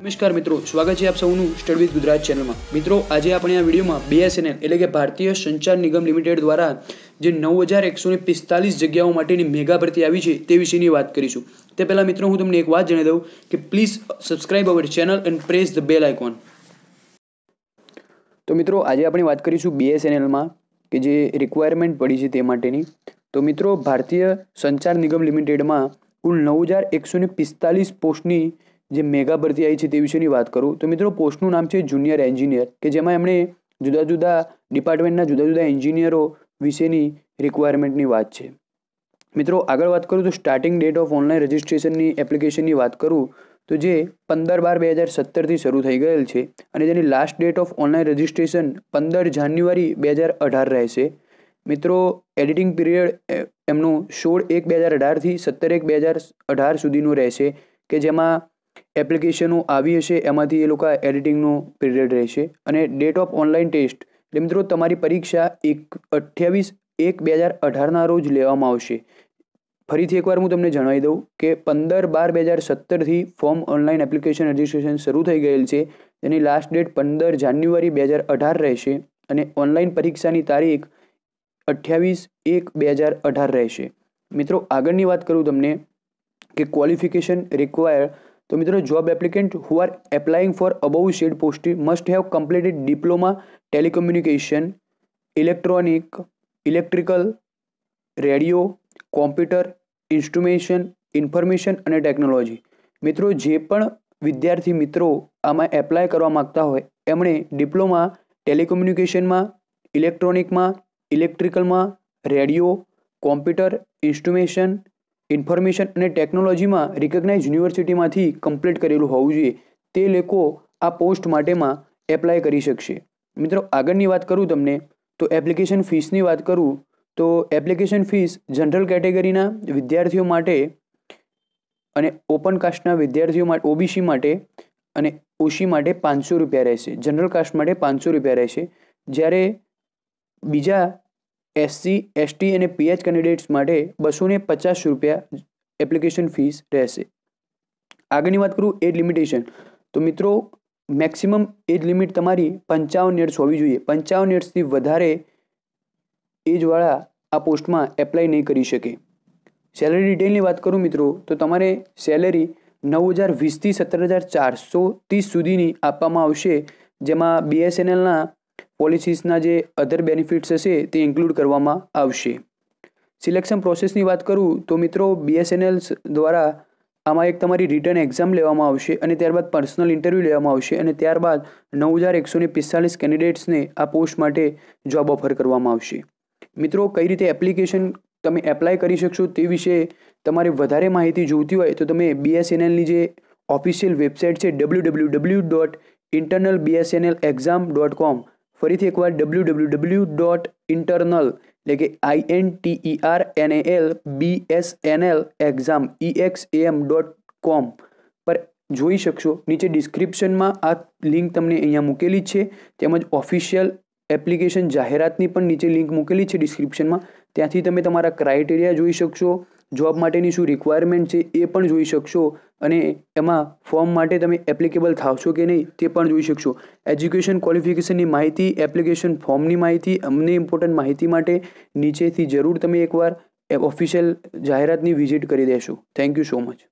નમસ્કાર મિત્રો સ્વાગત છે આપ સૌનું સ્ટડી ગુજરાત ચેનલમાં મિત્રો આજે આપણે આ વિડીયોમાં બીએસએનએલ એટલે કે ભારતીય સંચાર નિગમ લિમિટેડ દ્વારા જે નવ હજાર એકસો ને પિસ્તાલીસ જગ્યાઓ માટેની મેગા ભરતી આવી છે તે વિશેની વાત કરીશું તે પહેલાં મિત્રો હું તમને એક વાત જણાવી દઉં કે please subscribe our channel and press the bell icon તો મિત્રો આજે આપણે વાત કરીશું બીએસએનએલમાં કે જે રિક્વાયરમેન્ટ પડી છે તે માટેની તો મિત્રો ભારતીય સંચાર નિગમ લિમિટેડમાં કુલ નવ હજાર એકસો પિસ્તાલીસ પોસ્ટની જે મેગા ભરતી આવી છે તે વિશેની વાત કરું તો મિત્રો પોસ્ટનું નામ છે જુનિયર એન્જિનિયર કે જેમાં એમણે જુદા જુદા ડિપાર્ટમેન્ટના જુદા જુદા એન્જિનિયરો વિશેની રિક્વાયરમેન્ટની વાત છે મિત્રો આગળ વાત કરું તો સ્ટાર્ટિંગ ડેટ ઓફ ઓનલાઈન રજિસ્ટ્રેશનની એપ્લિકેશનની વાત કરું તો જે પંદર બાર બે હજાર સત્તરથી શરૂ થઈ ગયેલ છે અને જેની last date of online registration પંદર જાન્યુઆરી બે હજાર અઢાર રહેશે મિત્રો એડિટિંગ પીરિયડ એમનું સોળ એક બે હજાર અઢારથી સત્તર એક બે હજાર અઢાર સુધીનું રહેશે કે જેમાં એપ્લિકેશનો આવી હશે એમાંથી એ લોકો એડિટિંગનો પીરિયડ રહેશે અને ડેટ ઓફ ઓનલાઈન ટેસ્ટ એટલે મિત્રો તમારી પરીક્ષા એક અઠ્યાવીસ એક બે હજાર અઢારના રોજ લેવામાં આવશે ફરીથી એકવાર હું તમને જણાવી દઉં કે પંદર બાર બે હજાર સત્તરથી ફોર્મ ઓનલાઈન એપ્લિકેશન રજિસ્ટ્રેશન શરૂ થઈ ગયેલ છે એની લાસ્ટ ડેટ પંદર જાન્યુઆરી બે હજાર અઢાર રહેશે અને ઓનલાઈન પરીક્ષાની તારીખ અઠ્યાવીસ એક બે હજાર અઢાર રહેશે મિત્રો આગળની વાત કરું તમને કે ક્વોલિફિકેશન રિક્વાયર તો મિત્રો job applicant who are applying for above said post must have completed diploma telecommunication electronic electrical radio computer instrumentation information અને ટેકનોલોજી મિત્રો જે પણ વિદ્યાર્થી મિત્રો આમાં એપ્લાય કરવા માગતા હોય એમણે ડિપ્લોમા ટેલિકોમ્યુનિકેશનમાં ઇલેક્ટ્રોનિકમાં ઇલેક્ટ્રિકલમાં રેડિયો કોમ્પ્યુટર ઇન્સ્ટ્રુમેશન ઇન્ફોર્મેશન અને ટેકનોલોજીમાં રિકગ્નાઇઝ યુનિવર્સિટીમાંથી કમ્પ્લીટ કરેલું હોવું જોઈએ તે લોકો આ પોસ્ટ માટેમાં એપ્લાય કરી શકશે મિત્રો આગળની વાત કરું તમને તો એપ્લિકેશન ફીસની વાત કરું તો એપ્લિકેશન ફીસ જનરલ કેટેગરીના વિદ્યાર્થીઓ માટે અને ઓપન કાસ્ટના વિદ્યાર્થીઓ માટે ઓબીસી માટે અને ઓસી માટે પાંચસો રૂપિયા રહેશે જનરલ કાસ્ટ માટે પાંચસો રૂપિયા રહેશે જ્યારે બીજા એસસી એસટી અને પીએચ કેન્ડિડેટ્સ માટે બસો ને પચાસ રૂપિયા એપ્લિકેશન ફીસ રહેશે આગળની વાત કરું એજ લિમિટેશન તો મિત્રો મેક્સિમમ એજ લિમિટ તમારી પંચાવન યર્સ હોવી જોઈએ પંચાવન યર્સથી વધારે એજવાળા આ પોસ્ટમાં એપ્લાય નહીં કરી શકે સેલરી ડિટેલની વાત કરું મિત્રો તો તમારે સેલેરી નવ હજાર વીસથી સત્તર હજાર ચારસો ત્રીસ સુધીની આપવામાં આવશે જેમાં બીએસએનએલના પોલિસીસના જે અધર બેનિફિટ્સ હશે તે ઇન્ક્લુડ કરવામાં આવશે સિલેક્શન પ્રોસેસની વાત કરું તો મિત્રો બીએસએનએલ દ્વારા આમાં એક તમારી રિટર્ન એક્ઝામ લેવામાં આવશે અને ત્યારબાદ પર્સનલ ઇન્ટરવ્યૂ લેવામાં આવશે અને ત્યારબાદ નવ હજાર એકસો ને પિસ્તાલીસ કેન્ડિડેટ્સને આ પોસ્ટ માટે જોબ ઓફર કરવામાં આવશે મિત્રો કઈ રીતે એપ્લિકેશન તમે એપ્લાય કરી શકશો તે વિશે તમારે વધારે માહિતી જોઈતી હોય તો તમે બીએસએનએલની જે ઓફિશિયલ વેબસાઇટ છે W W W dot internal BSNL exam dot com ફરીથી એકવાર W W W dot internal એટલે કે I N T E R N L B S N L exam E X M dot com પર જોઈ શકશો નીચે ડિસ્ક્રિપ્શનમાં આ લિંક તમને અહીંયા મૂકેલી છે તેમજ ઓફિશિયલ એપ્લિકેશન જાહેરાતની પણ નીચે લિંક મૂકેલી છે ડિસ્ક્રિપ્શનમાં ત્યાંથી તમે તમારા ક્રાઇટેરિયા જોઈ શકશો જોબ માટેની શું રિક્વાયરમેન્ટ છે એ પણ જોઈ શકશો અને એમાં ફોર્મ માટે તમે એપ્લિકેબલ થાવશો કે નહીં તે પણ જોઈ શકશો એજ્યુકેશન ક્વોલિફિકેશનની માહિતી એપ્લિકેશન ફોર્મની માહિતી અમને ઇમ્પોર્ટન્ટ માહિતી માટે નીચેથી જરૂર તમે એકવાર ઓફિશિયલ જાહેરાતની વિઝિટ કરી દેશો થેન્ક યુ સો મચ